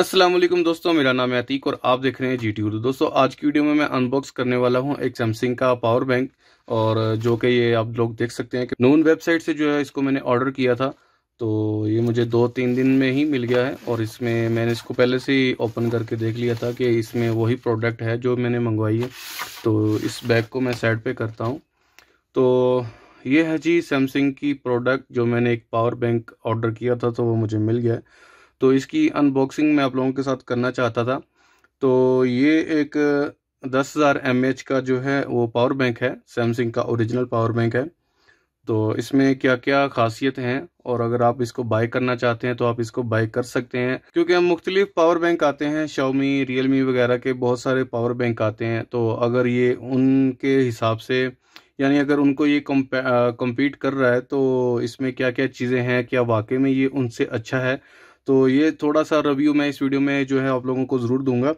असलम दोस्तों मेरा नाम है अतीक और आप देख रहे हैं जी टी उर्दू दोस्तों आज की वीडियो में मैं अनबॉक्स करने वाला हूं एक सैमसंग का पावर बैंक और जो कि ये आप लोग देख सकते हैं कि नून वेबसाइट से जो है इसको मैंने ऑर्डर किया था तो ये मुझे दो तीन दिन में ही मिल गया है और इसमें मैंने इसको पहले से ही ओपन करके देख लिया था कि इसमें वही प्रोडक्ट है जो मैंने मंगवाई है तो इस बैग को मैं साइड पर करता हूँ तो ये है जी सैमसंग की प्रोडक्ट जो मैंने एक पावर बैंक ऑर्डर किया था तो वो मुझे मिल गया है तो इसकी अनबॉक्सिंग मैं आप लोगों के साथ करना चाहता था तो ये एक दस हज़ार एम का जो है वो पावर बैंक है सैमसंग का ओरिजिनल पावर बैंक है तो इसमें क्या क्या खासियत हैं और अगर आप इसको बाई करना चाहते हैं तो आप इसको बाई कर सकते हैं क्योंकि हम मुख्तलिफ पावर बैंक आते हैं शाओमी रियलमी वगैरह के बहुत सारे पावर बैंक आते हैं तो अगर ये उनके हिसाब से यानी अगर उनको ये कम्पीट कर रहा है तो इसमें क्या क्या चीज़ें हैं क्या वाकई में ये उनसे अच्छा है तो ये थोड़ा सा रिव्यू मैं इस वीडियो में जो है आप लोगों को ज़रूर दूंगा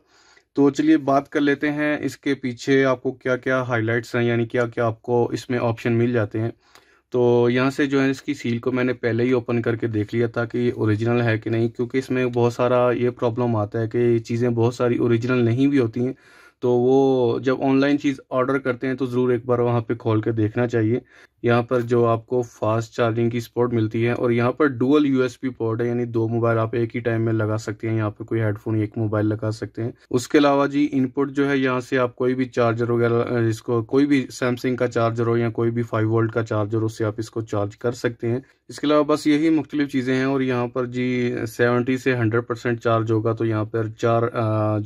तो चलिए बात कर लेते हैं इसके पीछे आपको क्या क्या हाइलाइट्स हैं यानी क्या क्या आपको इसमें ऑप्शन मिल जाते हैं तो यहाँ से जो है इसकी सील को मैंने पहले ही ओपन करके देख लिया था कि ओरिजिनल है कि नहीं क्योंकि इसमें बहुत सारा ये प्रॉब्लम आता है कि चीज़ें बहुत सारी ओरिजिनल नहीं भी होती हैं तो वो जब ऑनलाइन चीज़ ऑर्डर करते हैं तो ज़रूर एक बार वहाँ पे खोल के देखना चाहिए यहाँ पर जो आपको फास्ट चार्जिंग की स्पोर्ट मिलती है और यहाँ पर डुअल यूएसपी पोर्ट है यानी दो मोबाइल आप एक ही टाइम में लगा सकते हैं यहाँ पर कोई हेडफोन एक मोबाइल लगा सकते हैं उसके अलावा जी इनपुट जो है यहाँ से आप कोई भी चार्जर वगैरह इसको कोई भी सैमसंग का चार्जर हो या कोई भी फाइव वोल्ट का चार्जर उससे आप इसको चार्ज कर सकते हैं इसके अलावा बस यही मुख्तलिफ चीज़ें हैं और यहाँ पर जी सेवेंटी से हंड्रेड परसेंट चार्ज होगा तो यहाँ पर चार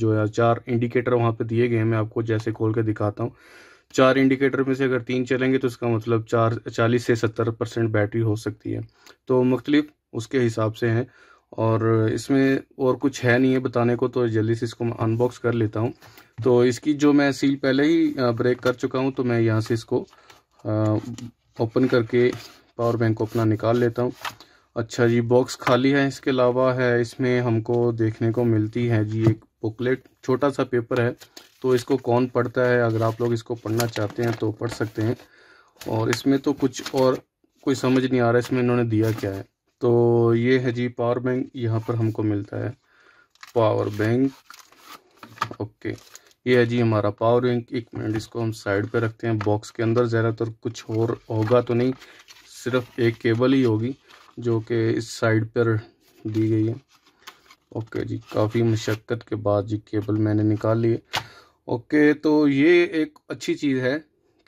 जो है चार इंडिकेटर वहाँ पर दिए गए हैं मैं आपको जैसे खोल के दिखाता हूँ चार इंडिकेटर में से अगर तीन चलेंगे तो इसका मतलब चार चालीस से सत्तर परसेंट बैटरी हो सकती है तो मुख्तलिफ उसके हिसाब से हैं और इसमें और कुछ है नहीं है बताने को तो जल्दी से इसको अनबॉक्स कर लेता हूँ तो इसकी जो मैं सील पहले ही ब्रेक कर चुका हूँ तो मैं यहाँ से इसको ओपन करके पावर बैंक को अपना निकाल लेता हूँ अच्छा जी बॉक्स खाली है इसके अलावा है इसमें हमको देखने को मिलती है जी एक बुकलेट छोटा सा पेपर है तो इसको कौन पढ़ता है अगर आप लोग इसको पढ़ना चाहते हैं तो पढ़ सकते हैं और इसमें तो कुछ और कोई समझ नहीं आ रहा है इसमें इन्होंने दिया क्या है तो ये है जी पावर बैंक यहाँ पर हमको मिलता है पावर बैंक ओके ये है जी हमारा पावर बैंक एक मिनट इसको हम साइड पे रखते हैं बॉक्स के अंदर ज़्यादातर कुछ और होगा तो नहीं सिर्फ एक केबल ही होगी जो कि इस साइड पर दी गई है ओके जी काफ़ी मशक्क़त के बाद जी केबल मैंने निकाल लिए ओके तो ये एक अच्छी चीज़ है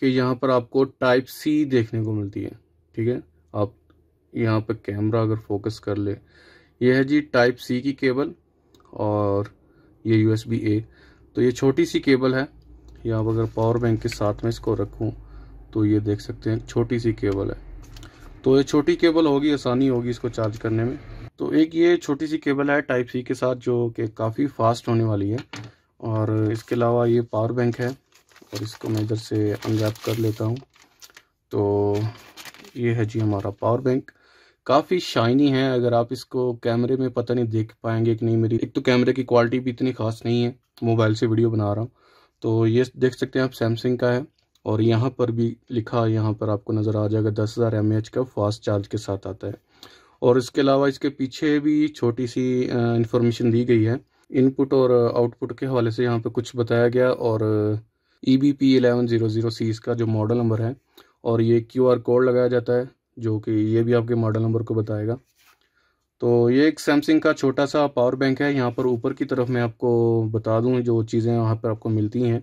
कि यहाँ पर आपको टाइप सी देखने को मिलती है ठीक है आप यहाँ पर कैमरा अगर फोकस कर ले ये है जी टाइप सी की केबल और ये यू एस बी ए तो ये छोटी सी केबल है यहाँ पर अगर पावर बैंक के साथ में इसको रखूँ तो ये देख सकते हैं छोटी सी केबल है तो ये छोटी केबल होगी आसानी होगी इसको चार्ज करने में तो एक ये छोटी सी केबल है टाइप सी के साथ जो कि काफ़ी फास्ट होने वाली है और इसके अलावा ये पावर बैंक है और इसको मैं इधर से अनजैप कर लेता हूँ तो ये है जी हमारा पावर बैंक काफ़ी शाइनी है अगर आप इसको कैमरे में पता नहीं देख पाएंगे कि नहीं मेरी एक तो कैमरे की क्वालिटी भी इतनी खास नहीं है मोबाइल से वीडियो बना रहा हूँ तो ये देख सकते हैं आप सैमसंग का है और यहाँ पर भी लिखा यहाँ पर आपको नज़र आ जाएगा दस हज़ार एम का फास्ट चार्ज के साथ आता है और इसके अलावा इसके पीछे भी छोटी सी इन्फॉर्मेशन दी गई है इनपुट और आउटपुट uh, के हवाले से यहाँ पे कुछ बताया गया और E B P eleven zero zero C इसका जो मॉडल नंबर है और ये क्यू आर कोड लगाया जाता है जो कि ये भी आपके मॉडल नंबर को बताएगा तो ये एक सैमसंग का छोटा सा पावर बैंक है यहाँ पर ऊपर की तरफ मैं आपको बता दूँ जो चीज़ें यहाँ पर आपको मिलती हैं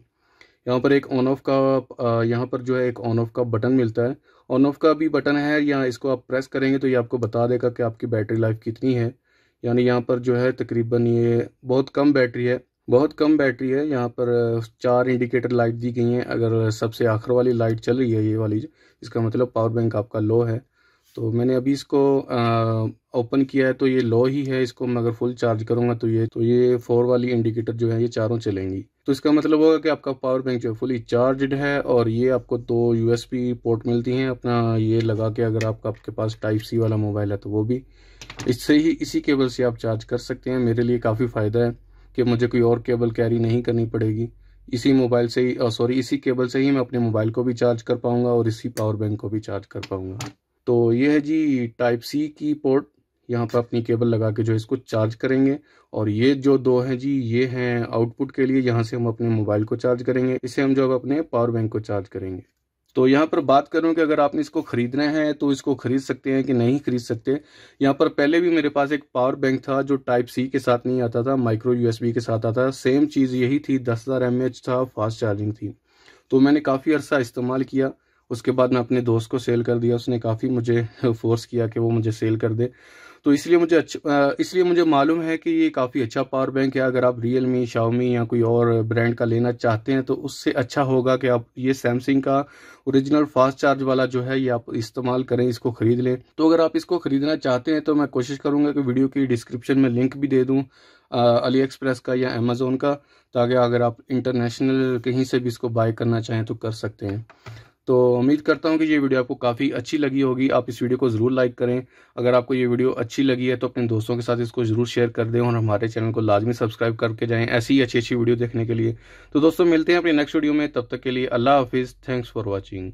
यहाँ पर एक ऑन ऑफ का uh, यहाँ पर जो है एक ऑन ऑफ का बटन मिलता है ऑन ऑफ का भी बटन है या इसको आप प्रेस करेंगे तो ये आपको बता देगा कि आपकी बैटरी लाइफ कितनी है यानी यहाँ पर जो है तकरीबन ये बहुत कम बैटरी है बहुत कम बैटरी है यहाँ पर चार इंडिकेटर लाइट दी गई हैं अगर सबसे आखिर वाली लाइट चल रही है ये वाली इसका मतलब पावर बैंक आपका लो है तो मैंने अभी इसको ओपन किया है तो ये लो ही है इसको मैं अगर फुल चार्ज करूंगा तो ये तो ये फोर वाली इंडिकेटर जो है ये चारों चलेंगी तो इसका मतलब होगा कि आपका पावर बैंक जो है फुली चार्ज है और ये आपको दो यूएसबी पोर्ट मिलती हैं अपना ये लगा के अगर आपका आपके पास टाइप सी वाला मोबाइल है तो वो भी इससे ही इसी केबल से आप चार्ज कर सकते हैं मेरे लिए काफ़ी फ़ायदा है कि मुझे कोई और केबल कैरी नहीं करनी पड़ेगी इसी मोबाइल से ही सॉरी इसी केबल से ही मैं अपने मोबाइल को भी चार्ज कर पाऊंगा और इसी पावर बैंक को भी चार्ज कर पाऊंगा तो ये है जी टाइप सी की पोर्ट यहाँ पर अपनी केबल लगा के जो इसको चार्ज करेंगे और ये जो दो हैं जी ये हैं आउटपुट के लिए यहाँ से हम अपने मोबाइल को चार्ज करेंगे इसे हम जो अपने पावर बैंक को चार्ज करेंगे तो यहाँ पर बात करूँ कि अगर आपने इसको खरीदना है तो इसको खरीद सकते हैं कि नहीं खरीद सकते यहाँ पर पहले भी मेरे पास एक पावर बैंक था जो टाइप सी के साथ नहीं आता था माइक्रो यूएसबी के साथ आता था सेम चीज़ यही थी दस हज़ार एम था फास्ट चार्जिंग थी तो मैंने काफ़ी अर्सा इस्तेमाल किया उसके बाद मैं अपने दोस्त को सेल कर दिया उसने काफ़ी मुझे फोर्स किया कि वो मुझे सेल कर दे तो इसलिए मुझे अच्छा इसलिए मुझे मालूम है कि ये काफ़ी अच्छा पावर बैंक है अगर आप रियल मी शाओमी या कोई और ब्रांड का लेना चाहते हैं तो उससे अच्छा होगा कि आप ये सैमसंग का ओरिजिनल फास्ट चार्ज वाला जो है ये आप इस्तेमाल करें इसको ख़रीद लें तो अगर आप इसको ख़रीदना चाहते हैं तो मैं कोशिश करूँगा कि वीडियो की डिस्क्रिप्शन में लिंक भी दे दूँ अली एक्सप्रेस का या अमेज़ोन का ताकि अगर आप इंटरनेशनल कहीं से भी इसको बाय करना चाहें तो कर सकते हैं तो उम्मीद करता हूँ कि ये वीडियो आपको काफ़ी अच्छी लगी होगी आप इस वीडियो को ज़रूर लाइक करें अगर आपको ये वीडियो अच्छी लगी है तो अपने दोस्तों के साथ इसको ज़रूर शेयर कर दें और हमारे चैनल को लाजमी सब्सक्राइब करके जाएं ऐसी ही अच्छी अच्छी वीडियो देखने के लिए तो दोस्तों मिलते हैं अपने नेक्स्ट वीडियो में तब तक के लिए अल्लाह हाफिज़ थैंक्स फॉर वॉचिंग